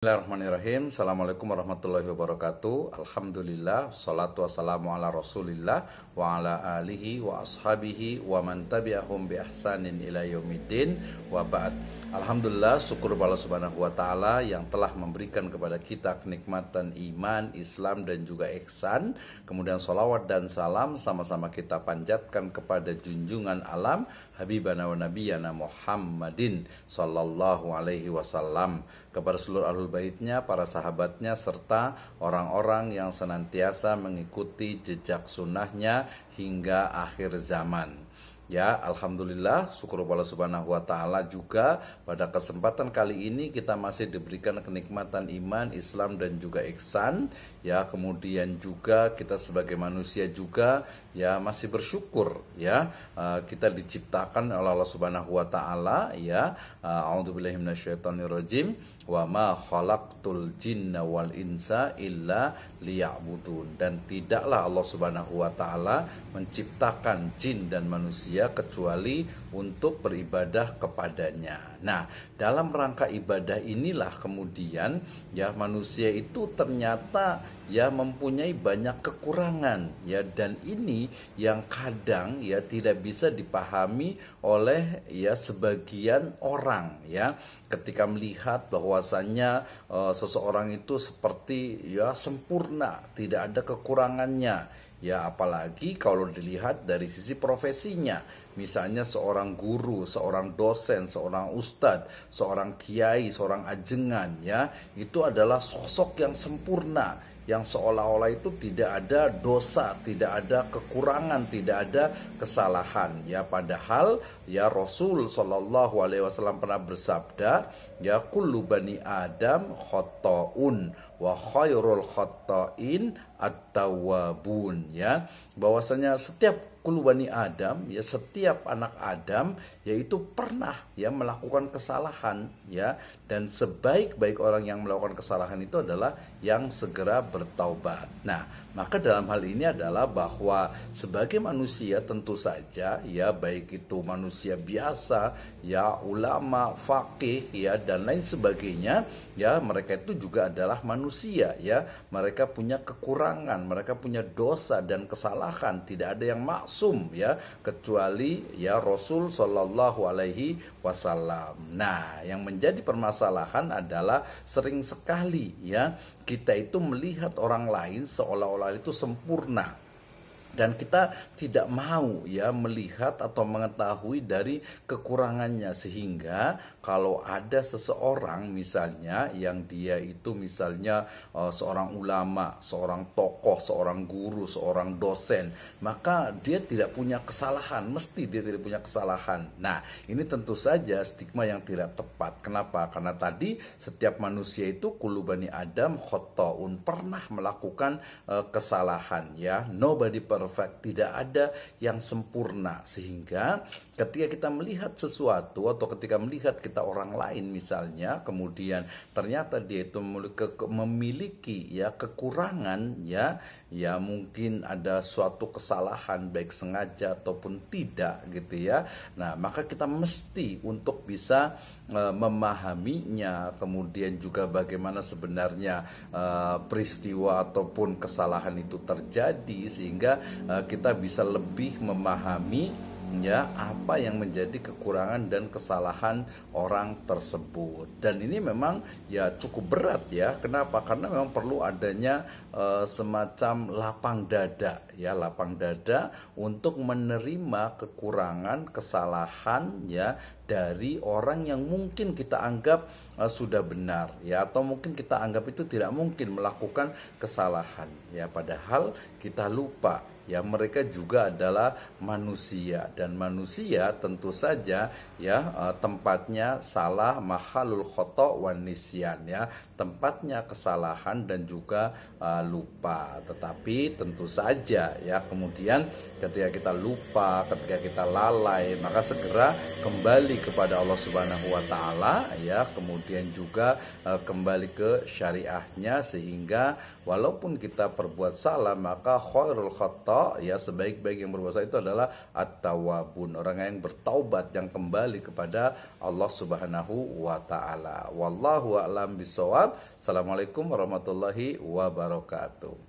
Bismillahirrahmanirrahim. Assalamualaikum warahmatullahi wabarakatuh. Alhamdulillah. Salatu wassalamu ala rasulillah wa ala alihi wa ashabihi wa man tabi'ahum bi ahsanin ila yawmiddin wa ba'd. Alhamdulillah syukur Allah subhanahu wa ta'ala yang telah memberikan kepada kita kenikmatan iman, Islam dan juga ihsan. Kemudian salawat dan salam sama-sama kita panjatkan kepada junjungan alam Habibana wa Nabiyana Muhammadin sallallahu alaihi wasallam kepada seluruh ahlul baitnya, para sahabatnya, serta orang-orang yang senantiasa mengikuti jejak sunnahnya hingga akhir zaman. Ya, alhamdulillah syukur Allah Subhanahu wa taala juga pada kesempatan kali ini kita masih diberikan kenikmatan iman, Islam dan juga iksan, Ya, kemudian juga kita sebagai manusia juga ya masih bersyukur ya eh, kita diciptakan oleh Allah Subhanahu wa taala ya. Eh, A'udzubillahi minasyaitonirrajim wa ma khalaqtul jinna wal insa illa liya'budun dan tidaklah Allah Subhanahu wa taala menciptakan jin dan manusia kecuali untuk beribadah kepadanya. Nah, dalam rangka ibadah inilah kemudian ya manusia itu ternyata ya mempunyai banyak kekurangan ya dan ini yang kadang ya tidak bisa dipahami oleh ya sebagian orang ya ketika melihat bahwasannya uh, seseorang itu seperti ya sempurna, tidak ada kekurangannya Ya apalagi kalau dilihat dari sisi profesinya, misalnya seorang guru, seorang dosen, seorang ustadz, seorang kiai, seorang ajengan ya, itu adalah sosok yang sempurna yang seolah-olah itu tidak ada dosa, tidak ada kekurangan, tidak ada kesalahan ya padahal ya Rasul Shallallahu pernah bersabda ya kullu bani adam khotoun wa khairul khata'in at-tawwabun ya bahwasanya setiap kulwani Adam ya setiap anak Adam yaitu pernah ya melakukan kesalahan ya dan sebaik-baik orang yang melakukan kesalahan itu adalah yang segera bertaubat. Nah, maka dalam hal ini adalah bahwa sebagai manusia tentu saja ya baik itu manusia biasa ya ulama, fakih ya dan lain sebagainya ya mereka itu juga adalah manusia manusia ya. Mereka punya kekurangan, mereka punya dosa dan kesalahan, tidak ada yang maksum ya kecuali ya Rasul Shallallahu alaihi wasallam. Nah, yang menjadi permasalahan adalah sering sekali ya kita itu melihat orang lain seolah-olah itu sempurna dan kita tidak mau ya melihat atau mengetahui dari kekurangannya sehingga kalau ada seseorang misalnya yang dia itu misalnya eh, seorang ulama, seorang tokoh, seorang guru, seorang dosen, maka dia tidak punya kesalahan, mesti dia tidak punya kesalahan. Nah, ini tentu saja stigma yang tidak tepat. Kenapa? Karena tadi setiap manusia itu kulubani Adam khotoun pernah melakukan eh, kesalahan ya. Nobody per perfect, tidak ada yang sempurna. Sehingga ketika kita melihat sesuatu atau ketika melihat kita orang lain misalnya, kemudian ternyata dia itu memiliki ya kekurangan ya, ya mungkin ada suatu kesalahan baik sengaja ataupun tidak gitu ya. Nah, maka kita mesti untuk bisa e, memahaminya, kemudian juga bagaimana sebenarnya e, peristiwa ataupun kesalahan itu terjadi sehingga Eh, kita bisa lebih memahami ya apa yang menjadi kekurangan dan kesalahan orang tersebut dan ini memang ya cukup berat ya kenapa karena memang perlu adanya e, semacam lapang dada ya lapang dada untuk menerima kekurangan kesalahan ya dari orang yang mungkin kita anggap uh, sudah benar ya atau mungkin kita anggap itu tidak mungkin melakukan kesalahan ya padahal kita lupa ya mereka juga adalah manusia dan manusia tentu saja ya eh, tempatnya salah mahalul khoto wanisian ya tempatnya kesalahan dan juga uh, lupa tetapi tentu saja ya kemudian ketika kita lupa ketika kita lalai maka segera kembali kepada Allah Subhanahu wa taala ya kemudian juga uh, kembali ke syariahnya sehingga walaupun kita perbuat salah maka khairul khoto ya sebaik-baik yang berpuasa itu adalah at-tawabun orang yang bertaubat yang kembali kepada Allah Subhanahu wa taala. Wallahu a'lam bisawab. Assalamualaikum warahmatullahi wabarakatuh.